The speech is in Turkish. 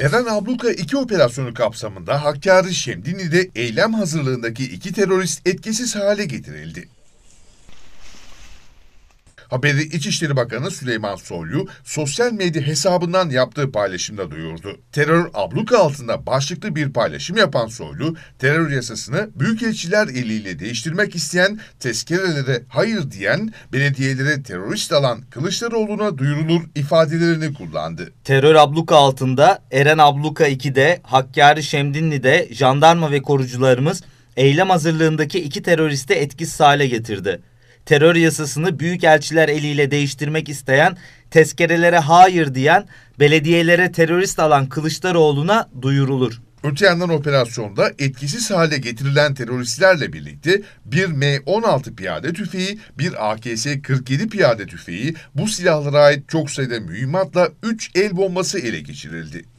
Eren Abluka iki operasyonu kapsamında Hakkari Şemdini'de eylem hazırlığındaki iki terörist etkisiz hale getirildi. Haberi İçişleri Bakanı Süleyman Soylu sosyal medya hesabından yaptığı paylaşımda duyurdu. Terör abluka altında başlıklı bir paylaşım yapan Soylu, terör yasasını büyükelçiler eliyle değiştirmek isteyen, tezkerelere hayır diyen, belediyelere terörist alan Kılıçdaroğlu'na duyurulur ifadelerini kullandı. Terör abluka altında Eren Abluka 2'de, Hakkari Şemdinli'de jandarma ve korucularımız eylem hazırlığındaki iki teröristi etkisiz hale getirdi terör yasasını büyükelçiler eliyle değiştirmek isteyen, tezkerelere hayır diyen, belediyelere terörist alan Kılıçdaroğlu'na duyurulur. Öte yandan operasyonda etkisiz hale getirilen teröristlerle birlikte bir M16 piyade tüfeği, bir AKS-47 piyade tüfeği, bu silahlara ait çok sayıda mühimmatla 3 el bombası ele geçirildi.